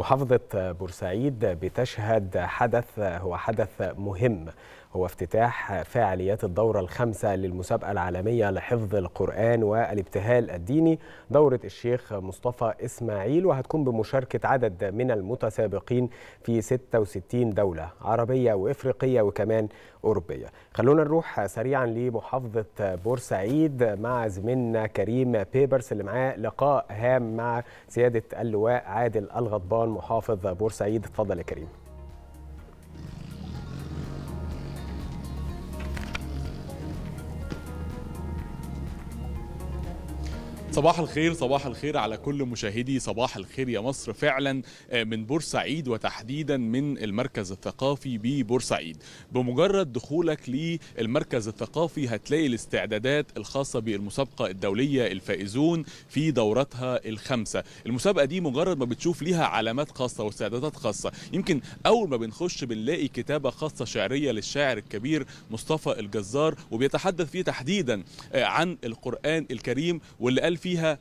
محافظة بورسعيد بتشهد حدث هو حدث مهم هو افتتاح فعاليات الدورة الخامسة للمسابقة العالمية لحفظ القرآن والابتهال الديني دورة الشيخ مصطفى إسماعيل وهتكون بمشاركة عدد من المتسابقين في 66 دولة عربية وإفريقية وكمان أوروبية خلونا نروح سريعا لمحافظة بورسعيد مع زميلنا كريم بيبرس اللي معاه لقاء هام مع سيادة اللواء عادل الغضبان محافظ بورسعيد اتفضل يا كريم صباح الخير صباح الخير على كل مشاهدي صباح الخير يا مصر فعلا آه، من بورسعيد وتحديدا من المركز الثقافي ببورسعيد بمجرد دخولك للمركز الثقافي هتلاقي الاستعدادات الخاصة بالمسابقة الدولية الفائزون في دورتها الخمسة المسابقة دي مجرد ما بتشوف ليها علامات خاصة واستعدادات خاصة يمكن أول ما بنخش بنلاقي كتابة خاصة شعرية للشاعر الكبير مصطفى الجزار وبيتحدث فيه تحديدا آه، عن القرآن الكريم واللي قال فيه فيها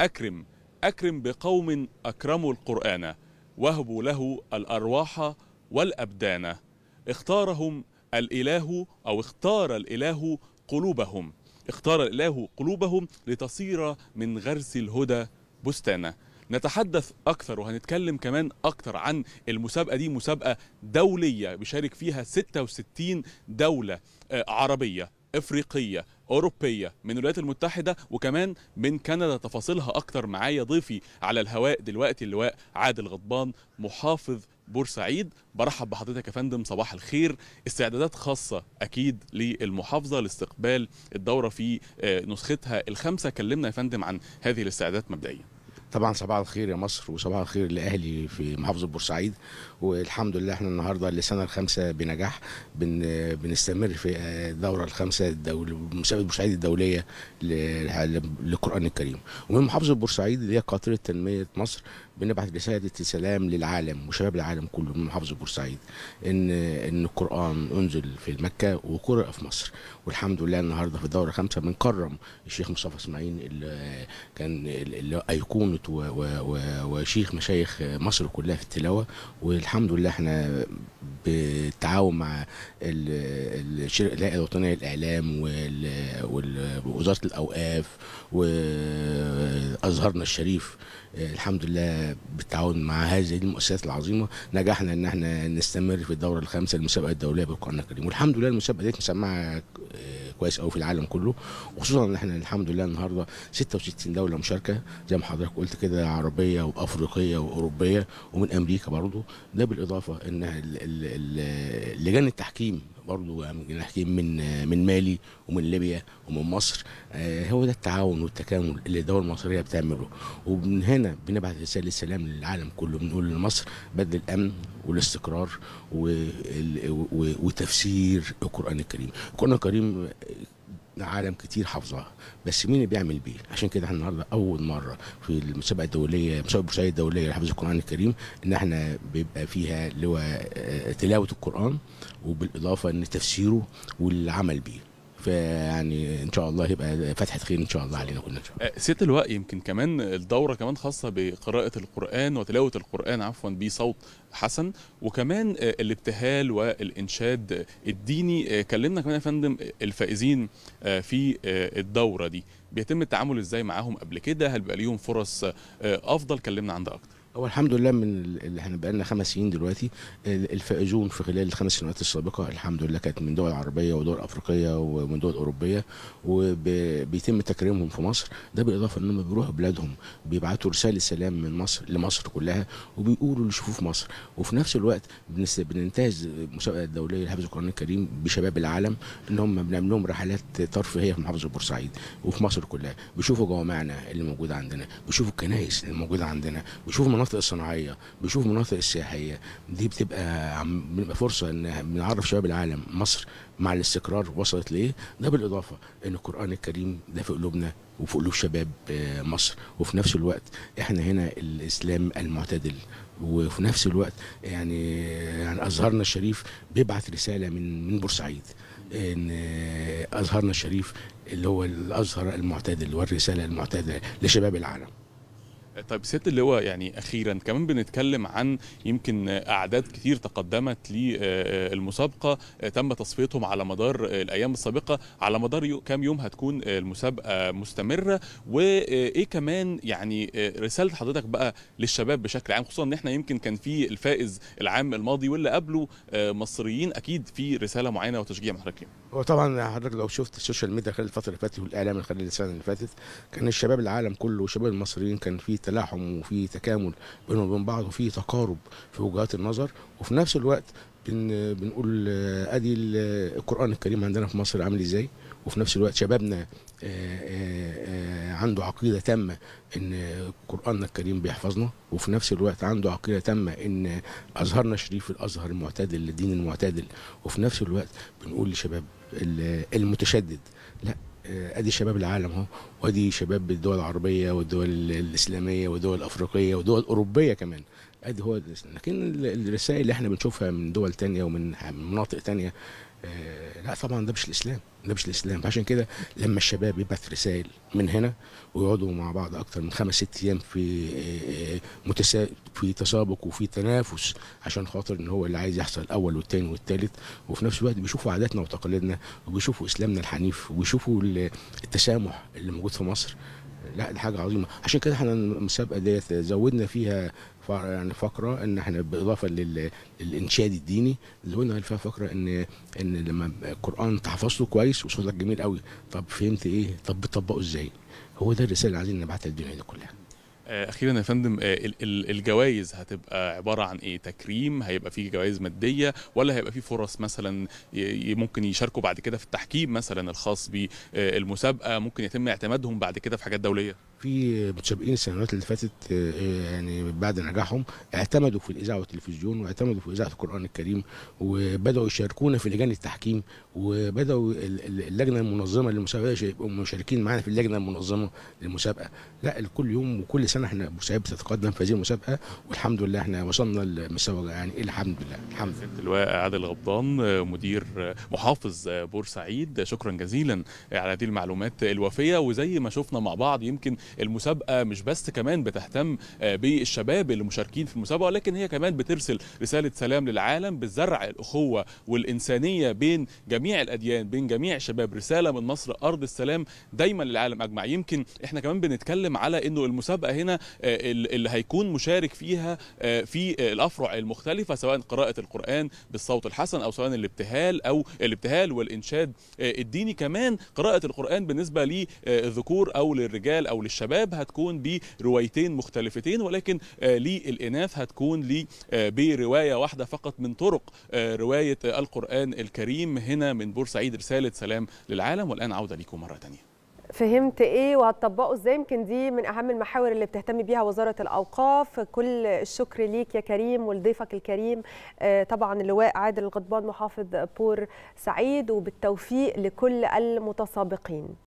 أكرم أكرم بقوم أكرموا القرآن وهبوا له الأرواح والأبدان اختارهم الإله أو اختار الإله قلوبهم اختار الإله قلوبهم لتصير من غرس الهدى بستانا نتحدث أكثر وهنتكلم كمان أكثر عن المسابقة دي مسابقة دولية بيشارك فيها 66 دولة آه، عربية افريقيه اوروبيه من الولايات المتحده وكمان من كندا تفاصيلها اكتر معايا ضيفي على الهواء دلوقتي اللواء عادل غضبان محافظ بورسعيد برحب بحضرتك يا فندم صباح الخير استعدادات خاصة أكيد للمحافظة لاستقبال الدورة في آه، نسختها الخامسة كلمنا يا فندم عن هذه الاستعدادات مبدئيا طبعا صباح الخير يا مصر وصباح الخير لاهلي في محافظه بورسعيد والحمد لله احنا النهارده لسنه الخامسه بنجاح بن بنستمر في الدوره آه، الخامسه الدول مسابقه بورسعيد الدوليه للقران الكريم ومن محافظه بورسعيد اللي هي قاطره تنميه مصر بنبعث رساله سلام للعالم وشباب العالم كله من محافظه بورسعيد ان ان القران انزل في مكه وقرأ في مصر والحمد لله النهارده في الدوره خمسه بنكرم الشيخ مصطفى اسماعيل اللي كان اللي ايقونه وشيخ مشايخ مصر كلها في التلاوه والحمد لله احنا بالتعاون مع الهيئه الوطنيه للاعلام ووزاره الاوقاف وازهرنا الشريف الحمد لله بالتعاون مع هذه المؤسسات العظيمه نجحنا ان احنا نستمر في الدوره الخامسه للمسابقه الدوليه بالقران الكريم والحمد لله المسابقه دي مسمعه آه، كويس قوي في العالم كله وخصوصا ان احنا الحمد لله النهارده 66 دوله مشاركه زي ما حضرتك قلت كده عربيه وافريقيه واوروبيه ومن امريكا برضه ده بالاضافه ان لجان التحكيم برضو نحكي من من مالي ومن ليبيا ومن مصر آه، هو ده التعاون والتكامل اللي الدوله المصريه بتعمله ومن هنا بنبعت رساله السلام للعالم كله بنقول لمصر بدل الامن والاستقرار وتفسير القران الكريم القران الكريم عالم كتير حافظها بس مين اللي بيعمل بيه عشان كده احنا النهارده اول مره في المسابقه الدوليه مسابقه بورسعيد الدوليه لحفظ القران الكريم ان احنا بيبقى فيها اللي هو آه، تلاوه القران وبالاضافه ان تفسيره والعمل بيه يعني ان شاء الله يبقى فتحه خير ان شاء الله علينا كلنا ان شاء الله أه، يمكن كمان الدوره كمان خاصه بقراءه القران وتلاوه القران عفوا بصوت حسن وكمان أه، الابتهال والانشاد الديني أه، كلمنا كمان يا فندم الفائزين في الدوره دي بيتم التعامل ازاي معاهم قبل كده هل بقى ليهم فرص افضل كلمنا عن ده اكتر هو الحمد لله من اللي احنا بقى لنا خمس سنين دلوقتي الفائزون في خلال الخمس سنوات السابقه الحمد لله كانت من دول عربيه ودول افريقيه ومن دول اوروبيه وبيتم تكريمهم في مصر ده بالاضافه انهم بيروحوا بلادهم بيبعتوا رساله سلام من مصر لمصر كلها وبيقولوا اللي شوفوه في مصر وفي نفس الوقت بننتهز المسابقه الدوليه لحفظ القران الكريم بشباب العالم ان هم بنعمل لهم رحلات ترفيهيه في محافظه بورسعيد وفي مصر كلها بيشوفوا جوامعنا اللي موجوده عندنا بيشوفوا الكنائس اللي موجوده عندنا بيشوفوا المناطق الصناعيه بيشوف المناطق السياحيه دي بتبقى بنبقى فرصه ان بنعرف شباب العالم مصر مع الاستقرار وصلت لايه ده بالاضافه ان القران الكريم ده في قلوبنا وفي قلوب شباب آه، مصر وفي نفس الوقت احنا هنا الاسلام المعتدل وفي نفس الوقت يعني يعني ازهرنا الشريف بيبعت رساله من من بورسعيد ان آه، ازهرنا الشريف اللي هو الازهر المعتدل والرساله المعتدله لشباب العالم طيب سياده اللواء يعني اخيرا كمان بنتكلم عن يمكن اعداد كتير تقدمت للمسابقه تم تصفيتهم على مدار الايام السابقه على مدار كام يوم هتكون المسابقه مستمره وايه كمان يعني رساله حضرتك بقى للشباب بشكل عام خصوصا ان احنا يمكن كان في الفائز العام الماضي واللي قبله مصريين اكيد في رساله معينه وتشجيع من حضرتك هو طبعا حضرتك لو شفت السوشيال ميديا خلال الفتره اللي فاتت والاعلام خلال السنه اللي فاتت كان الشباب العالم كله والشباب المصريين كان في تلاحم وفي تكامل بينهم وبين بعض وفي تقارب في وجهات النظر وفي نفس الوقت بن بنقول ادي القران الكريم عندنا في مصر عامل ازاي وفي نفس الوقت شبابنا آه، آه، آه، عنده عقيده تامه ان قراننا الكريم بيحفظنا وفي نفس الوقت عنده عقيده تامه ان ازهرنا شريف الازهر المعتدل الدين المعتدل وفي نفس الوقت بنقول لشباب المتشدد لا آه، ادي شباب العالم اهو وادي شباب الدول العربيه والدول الاسلاميه والدول الافريقيه والدول الاوروبيه كمان ادي هو لكن الرسائل اللي احنا بنشوفها من دول تانية ومن مناطق تانية آه، لا طبعا ده مش الاسلام ده مش الاسلام عشان كده لما الشباب يبعث رسائل من هنا ويقعدوا مع بعض اكتر من خمس ست ايام في آه، آه، متسا... في تسابق وفي تنافس عشان خاطر ان هو اللي عايز يحصل الاول والثاني والثالث وفي نفس الوقت بيشوفوا عاداتنا وتقاليدنا وبيشوفوا اسلامنا الحنيف وبيشوفوا التسامح اللي موجود في مصر لا دي حاجه عظيمه عشان كده احنا المسابقه ديت زودنا فيها يعني فقره ان احنا بالاضافه للانشاد الديني اللي قلنا فيها فقره ان ان لما القران تحفظته كويس وصوتك جميل قوي طب فهمت ايه طب بتطبقه ازاي هو ده الرساله اللي عايزين نبعتها للدنيا دي كلها آه، اخيرا يا فندم آه، الجوائز هتبقى عباره عن ايه تكريم هيبقى في جوائز ماديه ولا هيبقى في فرص مثلا ممكن يشاركوا بعد كده في التحكيم مثلا الخاص بالمسابقه ممكن يتم اعتمادهم بعد كده في حاجات دوليه في متسابقين السنوات اللي فاتت آه، يعني بعد نجاحهم اعتمدوا في الاذاعه والتلفزيون واعتمدوا في اذاعه القران الكريم وبداوا يشاركونا في لجان التحكيم وبداوا اللجنه المنظمه للمسابقه يبقوا مشاركين معانا في اللجنه المنظمه للمسابقه لا كل يوم وكل سنه احنا مسابقه بتتقدم في هذه المسابقه والحمد لله احنا وصلنا لمستوى يعني الحمد لله الحمد لله اللواء عادل غبطان مدير محافظ بورسعيد شكرا جزيلا على هذه المعلومات الوفيه وزي ما شفنا مع بعض يمكن المسابقه مش بس كمان بتهتم آه، بالشباب اللي مشاركين في المسابقه ولكن هي كمان بترسل رساله سلام للعالم بالزرع الاخوه والانسانيه بين جميع الاديان بين جميع شباب رساله من مصر ارض السلام دايما للعالم اجمع يمكن احنا كمان بنتكلم على انه المسابقه هنا آه، اللي هيكون مشارك فيها آه، في الافرع المختلفه سواء قراءه القران بالصوت الحسن او سواء الابتهال او الابتهال والانشاد الديني كمان قراءه القران بالنسبه للذكور او للرجال او للشباب للشباب هتكون بروايتين مختلفتين ولكن آه، للإناث هتكون آه، برواية واحدة فقط من طرق آه، رواية القرآن الكريم هنا من بورسعيد رسالة سلام للعالم والآن عودة لكم مرة تانية فهمت ايه وهتطبقه ازاي يمكن دي من اهم المحاور اللي بتهتم بيها وزاره الاوقاف كل الشكر ليك يا كريم ولضيفك الكريم طبعا اللواء عادل الغضبان محافظ بور سعيد وبالتوفيق لكل المتسابقين